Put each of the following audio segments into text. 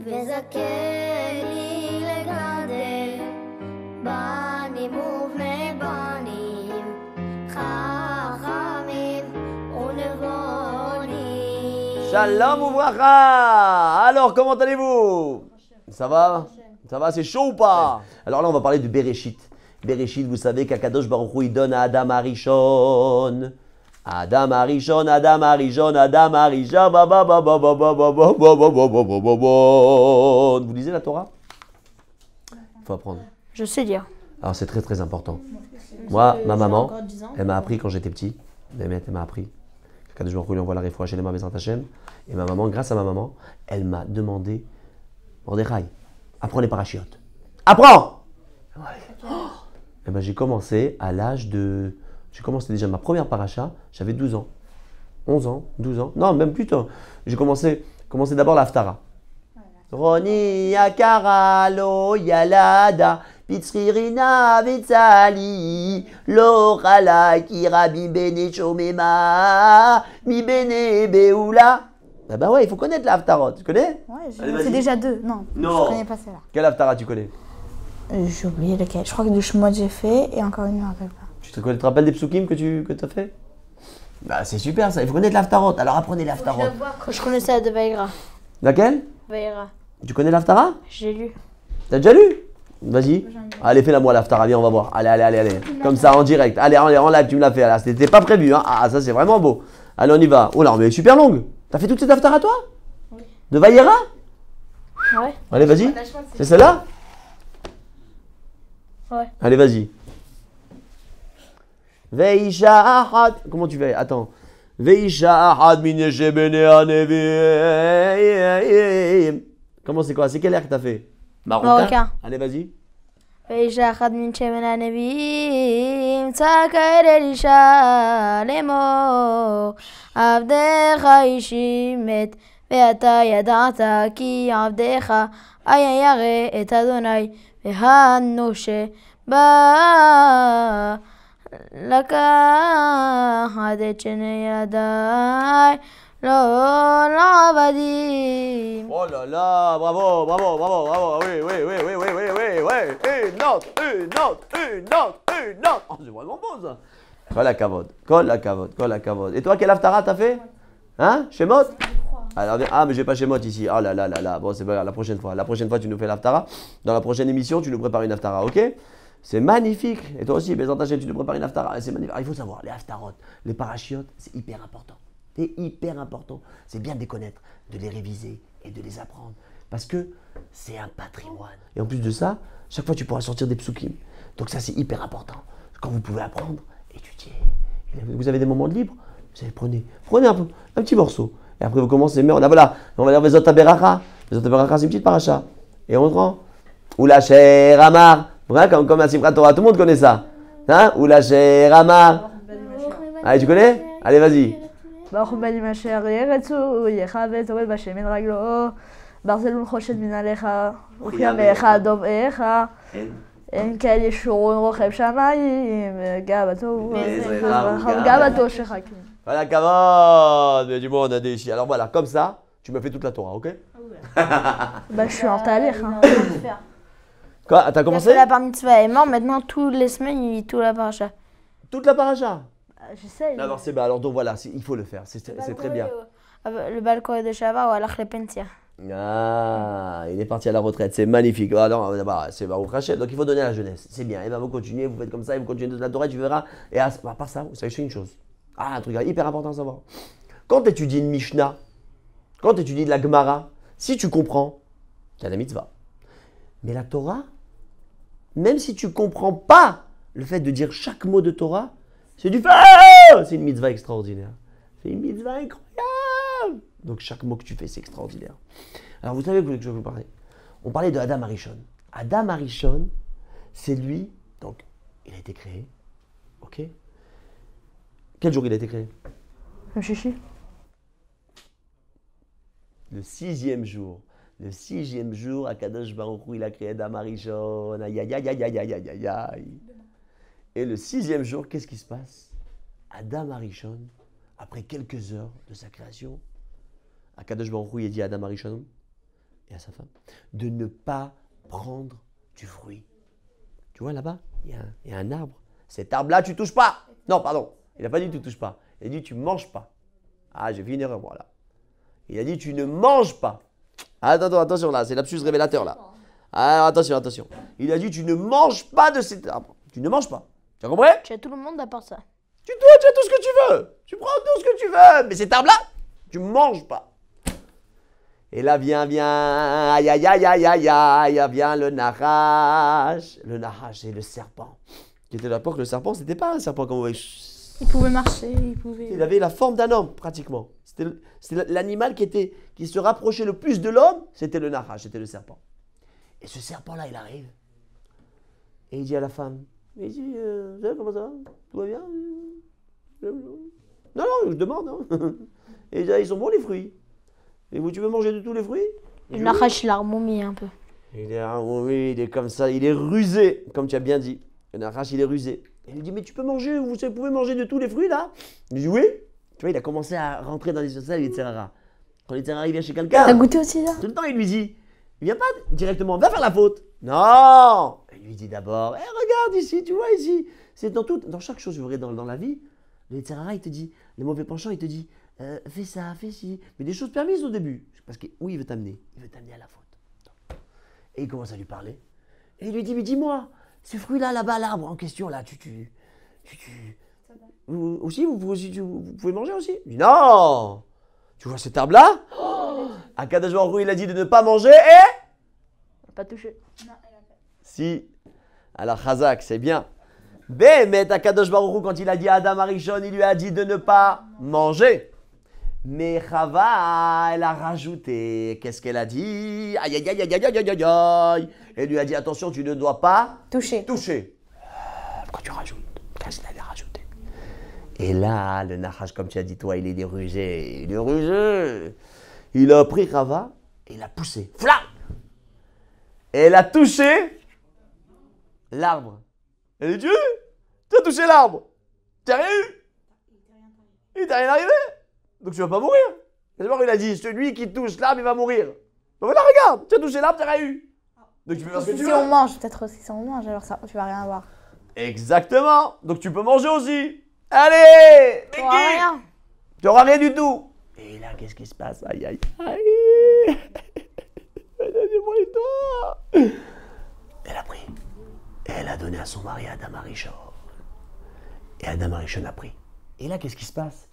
Shalom Alors, comment allez-vous Ça va Ça va, c'est chaud ou pas Alors là, on va parler du Bereshit. Bereshit, vous savez qu'Akadosh Baruch il donne à Adam Arishon Adam Arishon, Adam Arishon, Adam Arishon, Vous lisez la Torah faut apprendre. Je sais dire. Alors c'est très très important. Moi, ma maman, elle m'a appris quand j'étais petit. elle m'a appris. Quand je me envoie la réfoua chez les mains Et ma maman, grâce à ma maman, elle m'a demandé apprends les parachutes. Apprends Et j'ai commencé à l'âge de j'ai commencé déjà ma première paracha, j'avais 12 ans. 11 ans, 12 ans. Non, même plus tôt. J'ai commencé, commencé d'abord l'Aftara. Roni yakara yalada vitzali Lorala, kira chomema mi Ah bah ouais, il faut connaître l'Aftara, tu connais Ouais, c'est déjà deux, non, non. je connais pas celle-là. Quelle Aftara tu connais euh, J'ai oublié lequel, je crois que le que j'ai fait et encore une, je me rappelle pas. Tu te, rappelles des psukim que tu as fait Bah, c'est super ça. Il faut connaître l'Aftarot. Alors apprenez l'Aftarot. Je, connais connaissais de Vaïra. Laquelle Vaïra. Tu connais l'Aftara J'ai lu. T'as déjà lu Vas-y. Allez, fais-la moi l'Aftara. Viens, on va voir. Allez, allez, allez, allez. Comme ça, en direct. Allez, en live, tu me l'as fait. C'était pas prévu. Hein. Ah, ça, c'est vraiment beau. Allez, on y va. Oh là, mais super longue. T'as fait toute cette Aftara, toi Oui. De Vaïra Ouais. Allez, vas-y. C'est celle-là Ouais. Allez, vas-y. Veijahad. Comment tu fais Attends. Veijahad minyeje benehaneviim. Comment c'est quoi C'est quel air que t'as fait Marocain. Allez, vas-y. Veijahad minyeje benehaneviim. Tzakaer elisha lemo. Avdecha ishimet. ואתה ידעת כי עבדיך היה ירא את אדוני והנושה בא لك عادتني يداي Oh là là, bravo, bravo, bravo, bravo, ah oui, oui, oui, oui, oui, oui, oui, oui, une note, une note, une note, une note. Oh, c'est vraiment beau ça. Voilà, à colle la cavote, colle la cavote. Et toi, quel aftara t'as fait Hein Shemot ah, alors, ah, mais j'ai pas Shemot ici. Ah là là là là. Bon, c'est pas la prochaine fois. La prochaine fois, tu nous fais l'aftara. Dans la prochaine émission, tu nous prépares une aftara, ok c'est magnifique. Et toi aussi, Bezant tu te prépares une haftara. Ah, c'est magnifique. Ah, il faut savoir, les haftarot, les parachiotes, c'est hyper important. C'est hyper important. C'est bien de les connaître, de les réviser et de les apprendre. Parce que c'est un patrimoine. Et en plus de ça, chaque fois, tu pourras sortir des psukim. Donc ça, c'est hyper important. Quand vous pouvez apprendre, étudier. Vous avez des moments de libre, vous allez prenez, prenez un, petit morceau. Et après, vous commencez, mais on voilà, on va dire Vezot Aberacha. c'est une petite paracha. Et on oula chère Amar comme, tout le monde connaît ça. Hein Ou Rama. Allez, ah, tu connais Allez, vas-y. Alors voilà, comme ça, tu me fais toute la Torah, ok bah, je suis en hein. Ah, t'as commencé La bar mitzvah est mort, maintenant, toutes les semaines, il lit toute la paracha. Toute la paracha ah, J'essaie. Non, c'est bien. Bah, alors, donc voilà, il faut le faire. C'est très bien. Ah, le balcon de Shabbat ou alors les pentir. Ah, il est parti à la retraite, c'est magnifique. Ah non, bah, c'est Baruch donc il faut donner à la jeunesse, c'est bien. Et eh bien, vous continuez, vous faites comme ça, et vous continuez de la Torah, tu verras. Et à, à bah, part ça, vous savez, je une chose. Ah, un truc hyper important à savoir. Quand tu étudies une Mishnah, quand tu étudies de la Gemara, si tu comprends, tu la mitzvah. Mais la Torah, même si tu comprends pas le fait de dire chaque mot de Torah, c'est du feu C'est une mitzvah extraordinaire. C'est une mitzvah incroyable Donc chaque mot que tu fais, c'est extraordinaire. Alors vous savez que je vais vous parler. On parlait de Adam Arishon. Adam Arishon, c'est lui, donc il a été créé. Ok Quel jour il a été créé Le chichi. Le sixième jour. Le sixième jour, Akadosh Baruch Hu, il a créé Adam Aïe, aïe, aïe, aïe, aïe, aïe, aïe, aïe. Et le sixième jour, qu'est-ce qui se passe Adam Arishon, après quelques heures de sa création, Akadosh Baruch Hu, il dit à Adam Arishon et à sa femme de ne pas prendre du fruit. Tu vois là-bas, il y, a un arbre. Cet arbre-là, tu touches pas. Non, pardon. Il n'a pas dit tu touches pas. Il a dit tu manges pas. Ah, j'ai fait une erreur, voilà. Il a dit tu ne manges pas. Ah, attends, attention là, c'est l'absus révélateur là. Alors ah, attention, attention. Il a dit tu ne manges pas de cet arbre. Ah, tu ne manges pas. Tu as compris Tu as tout le monde à part ça. Tu dois, tu as tout ce que tu veux. Tu prends tout ce que tu veux. Mais cet arbre là, tu ne manges pas. Et là, vient, vient, aïe, aïe, aïe, aïe, aïe, aïe, vient le narrage Le narrage, c'est le serpent. Qui était d'abord que le serpent, c'était pas un serpent comme vous voyez. Il pouvait marcher, il pouvait. Il avait la forme d'un homme, pratiquement. C'était l'animal qui, était, qui se rapprochait le plus de l'homme, c'était le nahash, c'était le serpent. Et ce serpent-là, il arrive. Et il dit à la femme, il dit, euh, vous savez comment ça va Tout va bien Non, non, je demande. Hein. Et ils sont bons les fruits. Et vous, tu veux manger de tous les fruits Le narrache, il l'a remommé un peu. Il est oui, il est comme ça, il est rusé, comme tu as bien dit. Le nahash, il est rusé. Et il dit, mais tu peux manger, vous pouvez manger de tous les fruits là Il dit, oui. Tu vois, il a commencé à rentrer dans les sociétés, etc. Quand les il vient chez quelqu'un. goûté aussi là Tout le temps, il lui dit il vient pas directement, va faire la faute. Non Il lui dit d'abord, eh, regarde ici, tu vois ici. C'est dans tout, dans chaque chose, je dans, la vie, le il te dit, le mauvais penchant, il te dit, euh, fais ça, fais ci. Mais des choses permises au début. Parce que où il veut t'amener Il veut t'amener à la faute. Et il commence à lui parler. Et il lui dit, mais dis-moi, ce fruit-là, là-bas, l'arbre en question, là, tu, tu, vous aussi, vous, vous, pouvez manger aussi Non Tu vois cette table là oh Hu, il a dit de ne pas manger et. Pas toucher. Si. Alors, Khazak, c'est bien. Ben, mais Akadosh Baruch quand il a dit à Adam Arishon, il lui a dit de ne pas manger. Mais Chava, elle a rajouté. Qu'est-ce qu'elle a dit Aïe, aïe, aïe, aïe, aïe, aïe, aïe, Elle lui a dit attention, tu ne dois pas toucher. Toucher. Pourquoi tu rajoutes, qu'est-ce qu'elle rajouté et là, le narrage comme tu as dit, toi, il est des Il est rusé. Il a pris Rava et il a poussé. fla Et elle a touché l'arbre. Elle dit Tu as touché l'arbre T'as rien eu Il t'a rien arrivé Donc tu vas pas mourir. il a dit Celui qui touche l'arbre, il va mourir. Donc bah voilà, regarde, tu as touché l'arbre, t'as rien eu. Donc tu peux faire Si on mange, peut-être aussi si on mange, alors ça, tu vas rien avoir. Exactement. Donc tu peux manger aussi. Allez Tu n'auras ah, rien Tu n'auras rien du tout Et là, qu'est-ce qui se passe Aïe, aïe, aïe Donnez-moi Elle a pris. Elle a donné à son mari Adam Arichon. Et Adam Arichon a pris. Et là, qu'est-ce qui se passe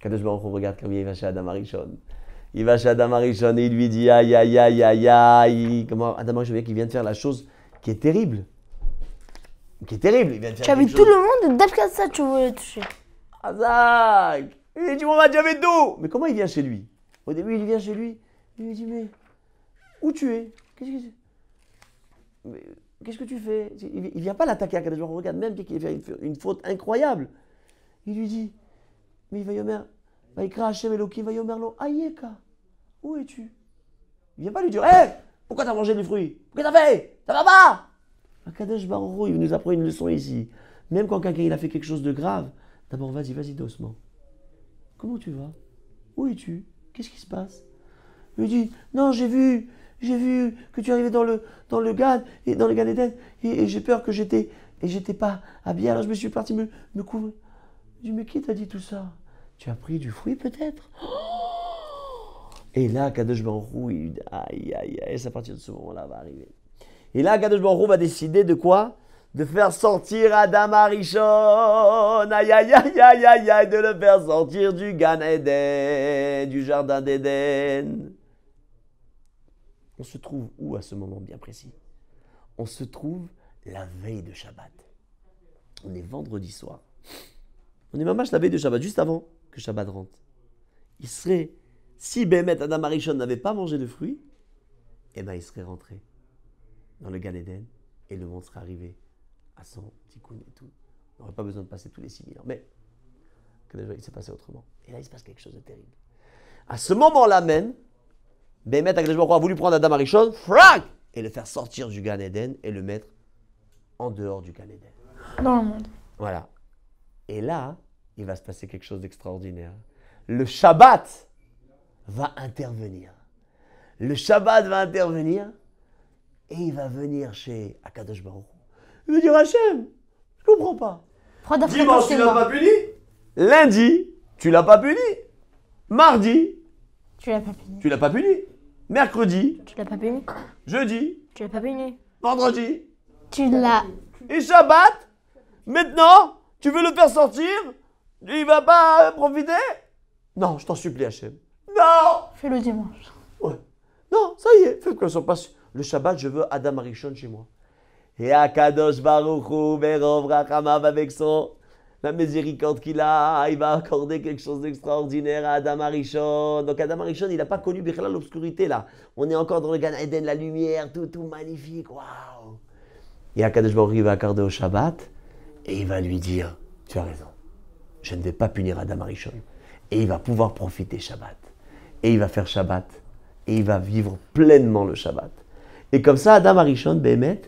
Kadosh compte, regarde comme il va chez Adam Arichon. Il va chez Adam Arichon et il lui dit aïe, aïe, aïe, aïe, aïe. Comment Adam Arichon vient vient de faire la chose qui est terrible qui est terrible. Il vient de faire Tu avais tout le monde, d'après ça tu voulais toucher. Ah, Zach Il est dit, on va jamais d'eau Mais comment il vient chez lui Au début, il vient chez lui. Il lui dit, mais où tu es Qu'est-ce que tu... Mais, qu'est-ce que tu fais Il vient pas l'attaquer à On Regarde, même qu'il fait une faute incroyable. Il lui dit, mais il va yomer, va écrire Hachem qui va yomer lo, ayeka, où es-tu Il vient pas lui dire, hé, hey, pourquoi t'as mangé des fruits Qu'est-ce que t'as fait Ça va pas Akadosh Baruch il nous apprend une leçon ici. Même quand quelqu'un il a fait quelque chose de grave, d'abord vas-y, vas-y doucement. Comment tu vas Où es-tu Qu'est-ce qui se passe Il dit Non, j'ai vu, j'ai vu que tu arrivais dans le dans le Gad et dans le Gad Eden et, et j'ai peur que j'étais et j'étais pas habillé. Alors je me suis parti me, couvrir. Je dit, mais qui t'a dit tout ça Tu as pris du fruit peut-être Et là, Kadosh dit: aïe aïe aïe, ça à partir de ce moment-là va arriver. Et là, Kadosh Baruch va décider de quoi De faire sortir Adam Arishon. Aïe, aïe, aïe, aïe, aïe, aïe, de le faire sortir du Gan Eden, du jardin d'Eden On se trouve où à ce moment bien précis On se trouve la veille de Shabbat. On est vendredi soir. On est à la veille de Shabbat, juste avant que Shabbat rentre. Il serait, si Bémet Adam Arishon n'avait pas mangé de fruits, eh bien il serait rentré dans le Gan Eden et le monde sera arrivé à petit tikkun et tout. On n'aurait pas besoin de passer tous les 6000 ans. Mais que déjà, il s'est passé autrement. Et là, il se passe quelque chose de terrible. À ce moment-là même, Bémet a voulu prendre Adam Arishon, frac Et le faire sortir du Gan Eden et le mettre en dehors du Gan Eden. Dans le monde. Voilà. Et là, il va se passer quelque chose d'extraordinaire. Le Shabbat va intervenir. Le Shabbat va intervenir et il va venir chez Akadosh Baruch. Il va dire Hachem, je comprends pas. Dimanche, tu l'as pas puni Lundi, tu l'as pas puni. Mardi, tu l'as pas puni. Tu l'as pas puni. Mercredi, tu l'as pas puni. Jeudi, tu l'as pas puni. Vendredi, tu l'as. Et Shabbat, maintenant, tu veux le faire sortir Il va pas profiter Non, je t'en supplie, Hachem. Non Fais-le dimanche. Non, ça y est, faites ça passe le Shabbat, je veux Adam Arishon chez moi. Et Akadosh Baruch Hu, Rachamav, avec son, la miséricorde qu'il a, il va accorder quelque chose d'extraordinaire à Adam Arishon. Donc Adam Arishon, il n'a pas connu l'obscurité là. On est encore dans le Gan Eden, la lumière, tout, tout magnifique, waouh. Et Akadosh Baruch il va accorder au Shabbat et il va lui dire, tu as raison, je ne vais pas punir Adam Arishon. Et il va pouvoir profiter Shabbat. Et il va faire Shabbat et il va vivre pleinement le Shabbat. Et comme ça, Adam Arishon, Behemet,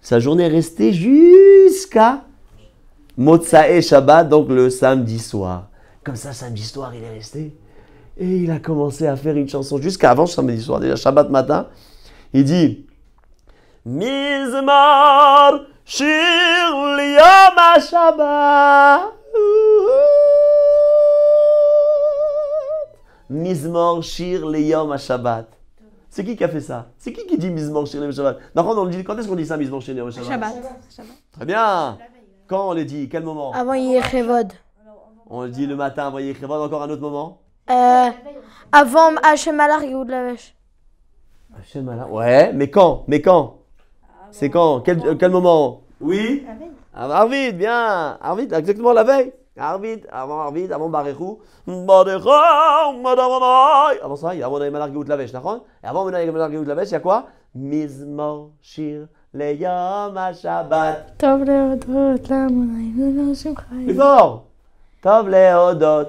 sa journée est restée jusqu'à Motsae Shabbat, donc le samedi soir. Comme ça, samedi soir, il est resté. Et il a commencé à faire une chanson jusqu'à avant samedi soir, déjà Shabbat matin. Il dit Mizmar Shir Shabbat. Mizmor Shir Leyom Shabbat. C'est qui qui a fait ça C'est qui qui dit Mizmor Shir Leyom Shabbat on dit, Quand est-ce qu'on dit ça, Mizmor Shir Leyom Shabbat Shabbat. Très bien. Quand on le dit Quel moment Avant Yechevod. On le dit le matin avant Yechevod. Encore un autre moment euh, Avant Hachem Malar ou de la vache. Hachem Ouais, mais quand Mais quand C'est quand quel, euh, quel moment Oui Arvid, bien Arvid, exactement la veille ערבית, אמר ערבית, אמר ברכו, בדכו מדמוני. אמר סי, יעמון נאמן הר גאות לבש, נכון? יעמון נאמן הר גאות לבש, יקוע? מזמור שיר ליום השבת. טוב להודות, למה נעים לנו לא שמחה. מזמור! טוב להודות.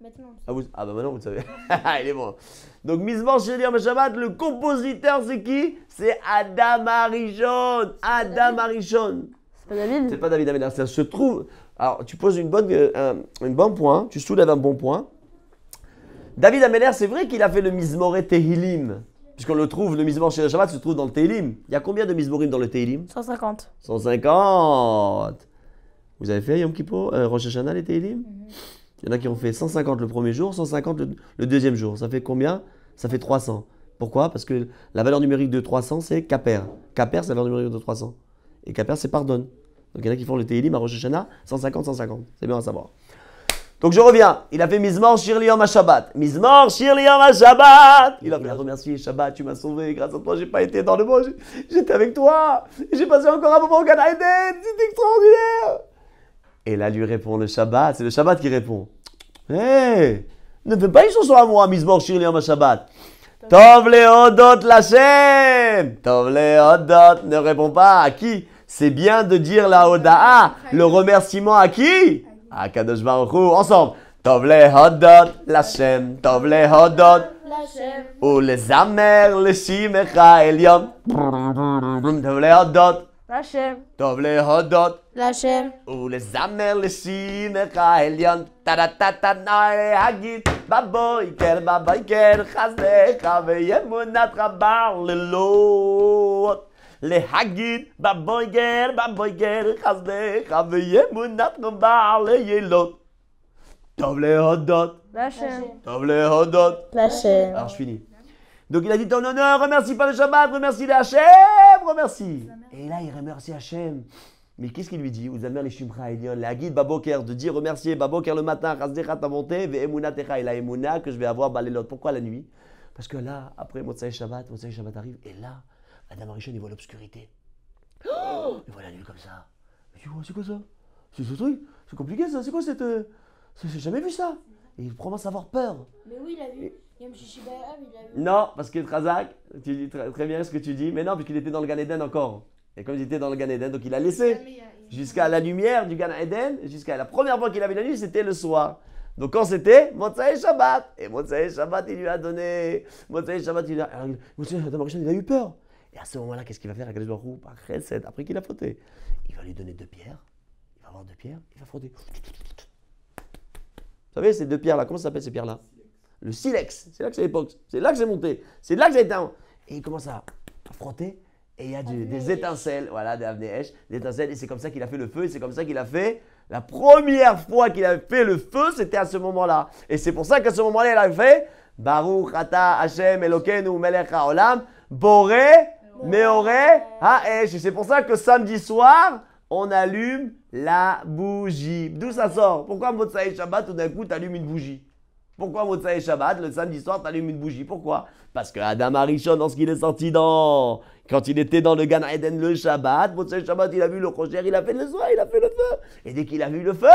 Maintenant. Ah, vous, ah bah maintenant vous le savez. Il est bon. Donc Mizmor Yom Shabbat, le compositeur c'est qui C'est Adam Arishon. Adam Arishon. C'est pas David C'est pas David, David. Ça se trouve. Alors tu poses une bonne, euh, bon point, tu soulèves un bon point. David Ameller, c'est vrai qu'il a fait le Mizmoré Tehilim. Puisqu'on le trouve, le Mizmor chez le Shabbat se trouve dans le Tehilim. Il y a combien de Mizmorim dans le Tehilim 150. 150 Vous avez fait Yom Kippo, euh, Rosh Hashanah, les Tehilim mhm. Il y en a qui ont fait 150 le premier jour, 150 le, deuxième jour. Ça fait combien Ça fait 300. Pourquoi Parce que la valeur numérique de 300, c'est Kaper. Kaper, c'est la valeur numérique de 300. Et Kaper, c'est pardonne. Donc il y en a qui font le Tehillim à Rosh Hashanah, 150, 150. C'est bien à savoir. Donc je reviens. Il a fait Mizmor Shirliyam ma Shabbat. Mizmor Shirliyam à Shabbat. Il a, il a ah, remercié Shabbat, tu m'as sauvé. Grâce à toi, j'ai pas été dans le monde. J'étais avec toi. J'ai passé encore un moment au Canada. C'était extraordinaire. Et là lui répond le Shabbat, c'est le Shabbat qui répond. Hé, ne fais pas une chanson à moi, Mizmor Shirley Shabbat. Tov la lachem Tov odot ne répond pas à qui C'est bien de dire la Oda'a, ah, le remerciement à qui À Kadosh Baruch Hu, ensemble. Tov Tovle lachem Tov Shem. ou les amers, les shimecha, yom Tov la lachem Tov odot. La Oulé zamer les amènes, les chines, les chalons, les haggis, les haggis, les haggis, les haggis, Le haggis, les haggis, les haggis, les haggis, les haggis, les haggis, les haggis, les haggis, les haggis, les haggis, les haggis, les haggis, remercie. les haggis, les haggis, les les mais qu'est-ce qu'il lui dit de dire remercier Baboker le matin, et la emuna que je vais avoir bah, l'autre. Pourquoi la nuit Parce que là, après Motsai Shabbat, Motsai Shabbat arrive, et là, Adam Arishon, il voit l'obscurité. Oh il voit la nuit comme ça. Il dit, oh, c'est quoi ça C'est ce truc C'est compliqué ça C'est quoi cette. n'ai euh, jamais vu ça Et il commence à avoir peur. Mais oui, il a vu. Il a vu. Non, parce que Trazak, tu dis très, très bien ce que tu dis, mais non, puisqu'il était dans le Gan encore. Et comme il était dans le Gan Eden, donc il a laissé jusqu'à la lumière du Gan Eden, jusqu'à la première fois qu'il a vu la nuit, c'était le soir. Donc quand c'était Motsai Shabbat, et Motsai Shabbat il lui a donné, Motsai Shabbat il a, il a eu peur. Et à ce moment-là, qu'est-ce qu'il va faire avec les après qu'il a frotté Il va lui donner deux pierres, il va avoir deux pierres, il va frotter. Vous savez, ces deux pierres-là, comment ça s'appelle ces pierres-là Le silex, c'est là que c'est l'époque, c'est là que c'est monté, c'est là que j'ai éteint. Et il commence à frotter, et il y a des étincelles, voilà, des étincelles. Et c'est comme ça qu'il a fait le feu, et c'est comme ça qu'il a fait. La première fois qu'il a fait le feu, c'était à ce moment-là. Et c'est pour ça qu'à ce moment-là, il a fait Baruch Ata Hashem Elokenu Melech Haolam Boré Meoré Haesh. Et c'est pour ça que samedi soir, on allume la bougie. D'où ça sort Pourquoi Motsai Shabbat, tout d'un coup, t'allumes une bougie Pourquoi Motsai Shabbat, le samedi soir, t'allumes une bougie Pourquoi Parce que Adam Arishon, dans ce qu'il est sorti dans quand il était dans le Gan Eden le Shabbat, pour Shabbat, il a vu le rocher, il a fait le soir, il a fait le feu. Et dès qu'il a vu le feu,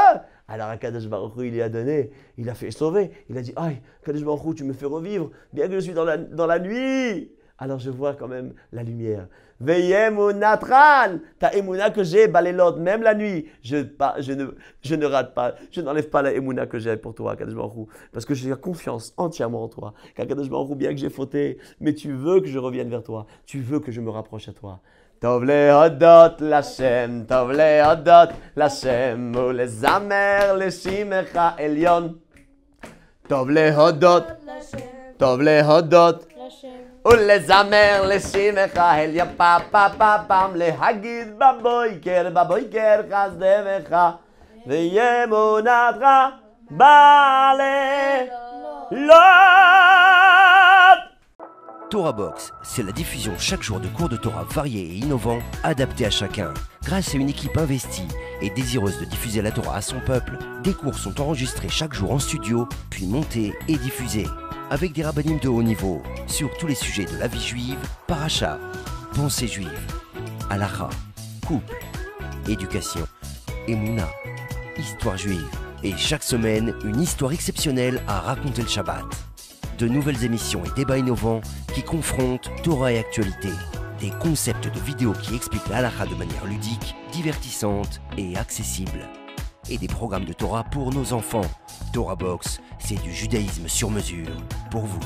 alors à Baruch il lui a donné, il a fait sauver. Il a dit, aïe, Kadesh Baruch tu me fais revivre, bien que je suis dans la nuit alors je vois quand même la lumière. natural. ta émouna que j'ai, l'autre même la nuit, je, pas, je, ne, je ne rate pas, je n'enlève pas la émouna que j'ai pour toi, Kadosh parce que j'ai confiance entièrement en toi. Car bien que j'ai fauté, mais tu veux que je revienne vers toi, tu veux que je me rapproche à toi. la טוב להודות la טוב les amers, les לשמך elion. dot להודות, טוב dot Torabox, Torah Box, c'est la diffusion chaque jour de cours de Torah variés et innovants, adaptés à chacun. Grâce à une équipe investie et désireuse de diffuser la Torah à son peuple, des cours sont enregistrés chaque jour en studio, puis montés et diffusés avec des rabbinimes de haut niveau sur tous les sujets de la vie juive, paracha, pensée juive, halacha, couple, éducation, emuna, histoire juive. Et chaque semaine, une histoire exceptionnelle à raconter le Shabbat. De nouvelles émissions et débats innovants qui confrontent Torah et actualité. Des concepts de vidéos qui expliquent l'halacha de manière ludique, divertissante et accessible. Et des programmes de Torah pour nos enfants. Torah Box, c'est du judaïsme sur mesure pour vous.